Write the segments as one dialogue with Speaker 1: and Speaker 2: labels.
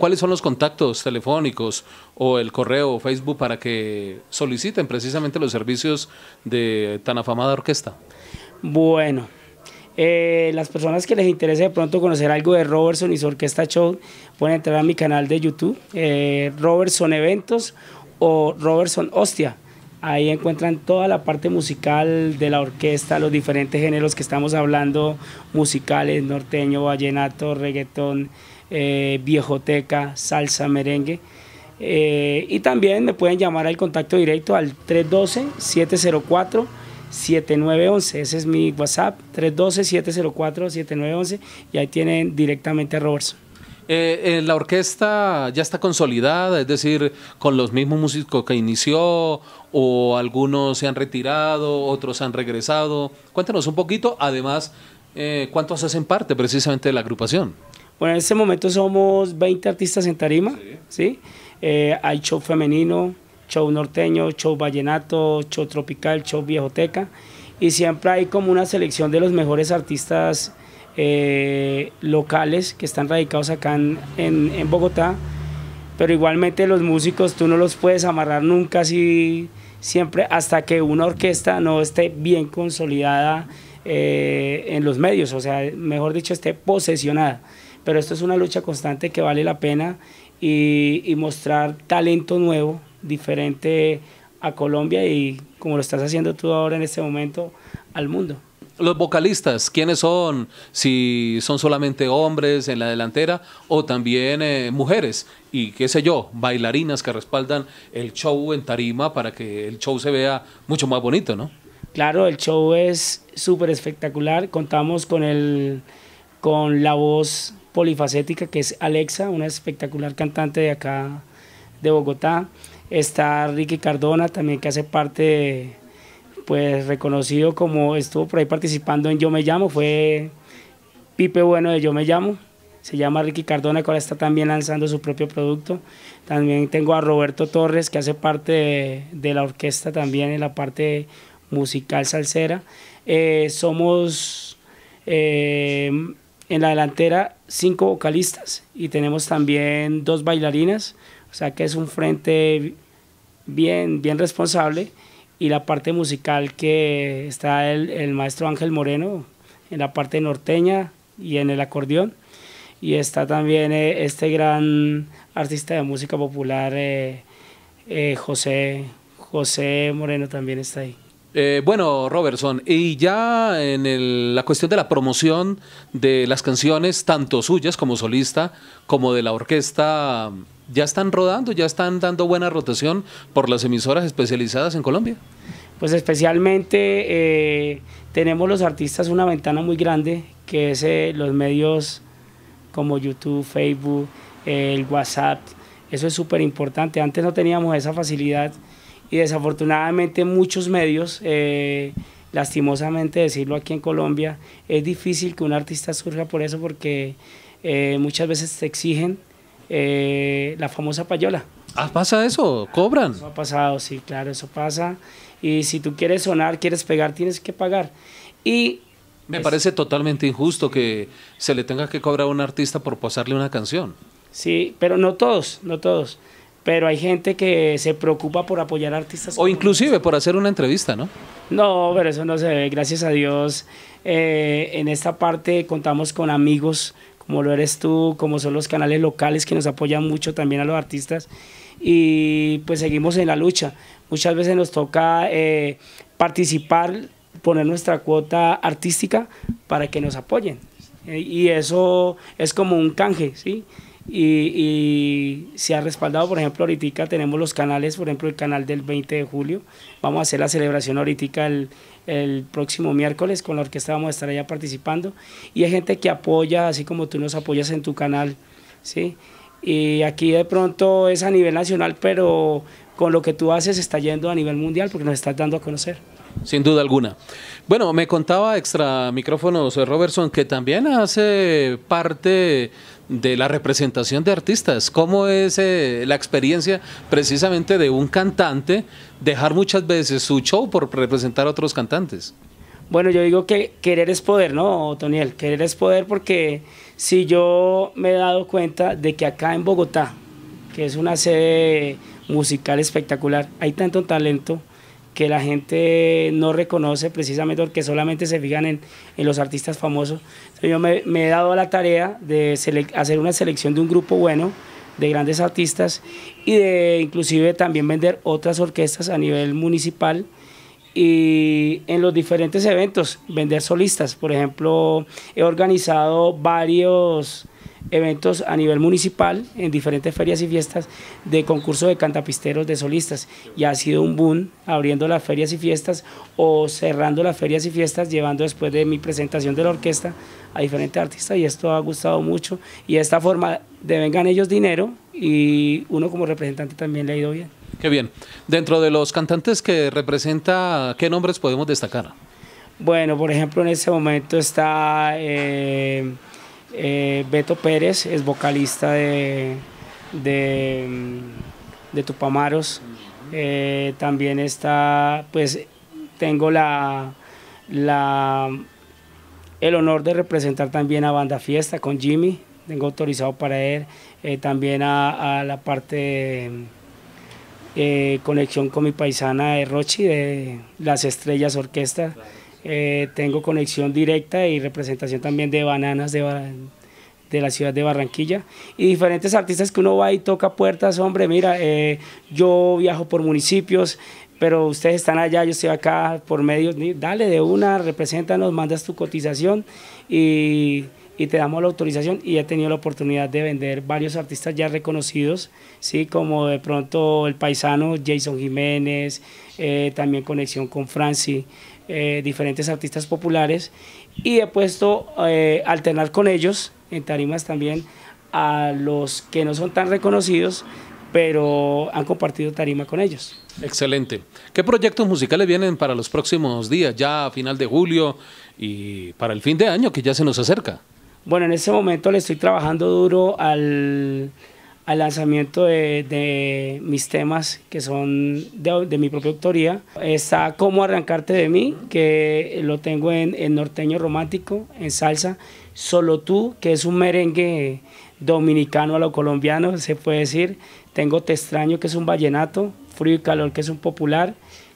Speaker 1: ¿Cuáles son los contactos telefónicos o el correo o Facebook para que soliciten precisamente los servicios de tan afamada orquesta? Bueno,
Speaker 2: eh, las personas que les interese de pronto conocer algo de Robertson y su orquesta show pueden entrar a mi canal de YouTube, eh, Robertson Eventos o Robertson Hostia. Ahí encuentran toda la parte musical de la orquesta, los diferentes géneros que estamos hablando, musicales, norteño, vallenato, reggaetón, eh, viejoteca, salsa, merengue. Eh, y también me pueden llamar al contacto directo al 312-704. 7911, ese es mi WhatsApp, 312-704-7911 y ahí tienen directamente a Robertson.
Speaker 1: Eh, la orquesta ya está consolidada, es decir, con los mismos músicos que inició, o algunos se han retirado, otros han regresado. Cuéntanos un poquito, además, cuántos hacen parte precisamente de la agrupación. Bueno, en este momento somos
Speaker 2: 20 artistas en tarima, ¿sí? Eh, hay show femenino, show norteño, show vallenato, show tropical, show viejoteca, y siempre hay como una selección de los mejores artistas eh, locales que están radicados acá en, Bogotá, pero igualmente los músicos tú no los puedes amarrar nunca siempre hasta que una orquesta no esté bien consolidada eh, en los medios, o sea, mejor dicho, esté posesionada pero esto es una lucha constante que vale la pena y, mostrar talento nuevo, diferente a Colombia y como lo estás haciendo tú ahora en este momento, al mundo.
Speaker 1: Los vocalistas, ¿quiénes son? Si son solamente hombres en la delantera o también eh, mujeres y qué sé yo, bailarinas que respaldan el show en tarima para que el show se vea mucho más bonito, ¿no?
Speaker 2: Claro, el show es súper espectacular. Contamos con, el, con la voz polifacética, que es Alexa, una espectacular cantante de acá de Bogotá. Está Ricky Cardona, también que hace parte, pues reconocido como estuvo por ahí participando en Yo Me Llamo, fue Pipe Bueno de Yo Me Llamo. Se llama Ricky Cardona, que ahora está también lanzando su propio producto. También tengo a Roberto Torres, que hace parte de, la orquesta también en la parte musical salsera. Eh, somos eh, en la delantera, cinco vocalistas y tenemos también dos bailarinas, o sea que es un frente bien, bien responsable. Y la parte musical que está el, maestro Ángel Moreno en la parte norteña y en el acordeón. Y está también eh, este gran artista de música popular, eh, eh, José, José Moreno también está ahí.
Speaker 1: Eh, bueno, Robertson, y ya en la cuestión de la promoción de las canciones, tanto suyas como solista, como de la orquesta, ¿ya están rodando, ya están dando buena rotación por las emisoras especializadas en Colombia?
Speaker 2: Pues especialmente eh, tenemos los artistas una ventana muy grande, que es eh, los medios como YouTube, Facebook, el WhatsApp, eso es súper importante, antes no teníamos esa facilidad y desafortunadamente muchos medios, eh, lastimosamente decirlo aquí en Colombia, es difícil que un artista surja por eso porque eh, muchas veces te exigen eh, la famosa payola.
Speaker 1: Ah, pasa eso, cobran.
Speaker 2: Eso ha pasado, sí, claro, eso pasa. Y si tú quieres sonar, quieres pegar, tienes que pagar.
Speaker 1: Y me parece totalmente injusto que se le tenga que cobrar a un artista por pasarle una canción.
Speaker 2: Sí, pero no todos, no todos pero hay gente que se preocupa por apoyar a
Speaker 1: artistas. O inclusive por hacer una entrevista, ¿no?
Speaker 2: No, pero eso no se ve, gracias a Dios. Eh, en esta parte contamos con amigos como lo eres tú, como son los canales locales que nos apoyan mucho también a los artistas y pues seguimos en la lucha. Muchas veces nos toca eh, participar, poner nuestra cuota artística para que nos apoyen eh, y eso es como un canje, ¿sí? y, se ha respaldado, por ejemplo, ahorita tenemos los canales, por ejemplo, el canal del 20 de julio, vamos a hacer la celebración ahorita el, el, próximo miércoles con la orquesta, vamos a estar allá participando, y hay gente que apoya, así como tú nos apoyas en tu canal, ¿sí? Y aquí de pronto es a nivel nacional, pero con lo que tú haces está yendo a nivel mundial porque nos estás dando a conocer
Speaker 1: sin duda alguna. Bueno, me contaba extra micrófonos eh, Robertson que también hace parte de la representación de artistas. ¿Cómo es eh, la experiencia precisamente de un cantante dejar muchas veces su show por representar a otros cantantes?
Speaker 2: Bueno, yo digo que querer es poder, ¿no, Toniel? Querer es poder porque si yo me he dado cuenta de que acá en Bogotá, que es una sede musical espectacular, hay tanto talento que la gente no reconoce precisamente porque solamente se fijan en, los artistas famosos. yo me, me, he dado la tarea de hacer una selección de un grupo bueno, de grandes artistas y de inclusive también vender otras orquestas a nivel municipal y en los diferentes eventos, vender solistas. Por ejemplo, he organizado varios eventos a nivel municipal en diferentes ferias y fiestas de concurso de cantapisteros de solistas y ha sido un boom abriendo las ferias y fiestas o cerrando las ferias y fiestas llevando después de mi presentación de la orquesta a diferentes artistas y esto ha gustado mucho y de esta forma de vengan ellos dinero y uno como representante también le ha ido bien.
Speaker 1: Qué bien. Dentro de los cantantes que representa, ¿qué nombres podemos destacar?
Speaker 2: Bueno, por ejemplo, en ese momento está... Eh, eh, Beto Pérez es vocalista de, Tupamaros. Eh, también está, pues tengo el honor de representar también a Banda Fiesta con Jimmy. Tengo autorizado para él. Eh, también a, la parte de, conexión con mi paisana de Rochi, de Las Estrellas Orquesta. Eh, tengo conexión directa y representación también de bananas de, la ciudad de Barranquilla y diferentes artistas que uno va y toca puertas, hombre, mira, eh, yo viajo por municipios, pero ustedes están allá, yo estoy acá por medios, dale de una, represéntanos, mandas tu cotización y, te damos la autorización y he tenido la oportunidad de vender varios artistas ya reconocidos, ¿sí? como de pronto el paisano Jason Jiménez, eh, también conexión con Franci, eh, diferentes artistas populares y he puesto eh, alternar con ellos en tarimas también a los que no son tan reconocidos, pero han compartido tarima con ellos.
Speaker 1: Excelente. ¿Qué proyectos musicales vienen para los próximos días, ya a final de julio y para el fin de año que ya se nos acerca?
Speaker 2: Bueno, en este momento le estoy trabajando duro al al lanzamiento de, mis temas que son de, mi propia autoría. Está Cómo arrancarte de mí, que lo tengo en, norteño romántico, en salsa. Solo tú, que es un merengue dominicano a lo colombiano, se puede decir. Tengo Te extraño, que es un vallenato. Frío y calor, que es un popular.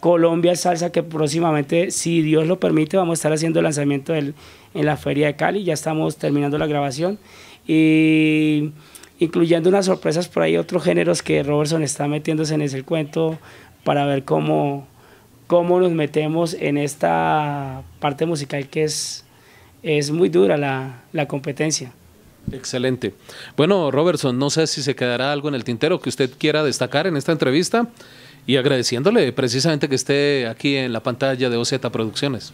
Speaker 2: Colombia Salsa, que próximamente, si Dios lo permite, vamos a estar haciendo el lanzamiento en la Feria de Cali. Ya estamos terminando la grabación. Y incluyendo unas sorpresas por ahí, otros géneros que Robertson está metiéndose en ese cuento para ver cómo, cómo nos metemos en esta parte musical que es, es muy dura la, la competencia.
Speaker 1: Excelente. Bueno, Robertson, no sé si se quedará algo en el tintero que usted quiera destacar en esta entrevista y agradeciéndole precisamente que esté aquí en la pantalla de OZ Producciones.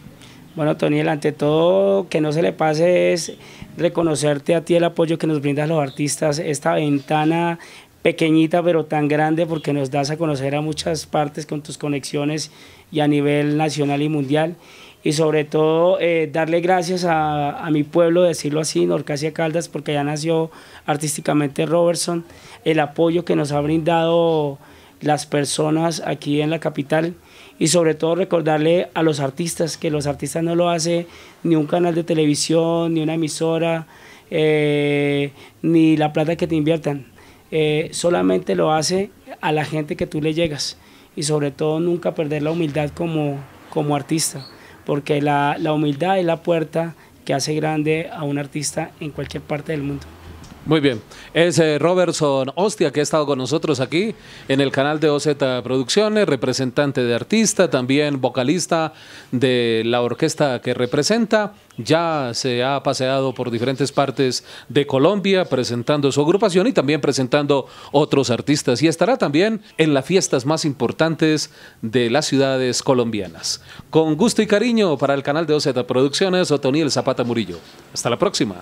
Speaker 2: Bueno, Toniel, ante todo, que no se le pase es reconocerte a ti el apoyo que nos brindas los artistas, esta ventana pequeñita pero tan grande porque nos das a conocer a muchas partes con tus conexiones y a nivel nacional y mundial. Y sobre todo eh, darle gracias a, mi pueblo, decirlo así, Norcasia Caldas, porque ya nació artísticamente Robertson, el apoyo que nos ha brindado las personas aquí en la capital y sobre todo recordarle a los artistas que los artistas no lo hace ni un canal de televisión, ni una emisora, eh, ni la plata que te inviertan. Eh, solamente lo hace a la gente que tú le llegas y sobre todo nunca perder la humildad como, como artista, porque la humildad es la puerta que hace grande a un artista en cualquier parte del mundo.
Speaker 1: Muy bien. Es eh, Robertson Ostia que ha estado con nosotros aquí en el canal de OZ Producciones, representante de artista, también vocalista de la orquesta que representa. Ya se ha paseado por diferentes partes de Colombia presentando su agrupación y también presentando otros artistas. Y estará también en las fiestas más importantes de las ciudades colombianas. Con gusto y cariño para el canal de OZ Producciones, Otoniel Zapata Murillo. Hasta la próxima.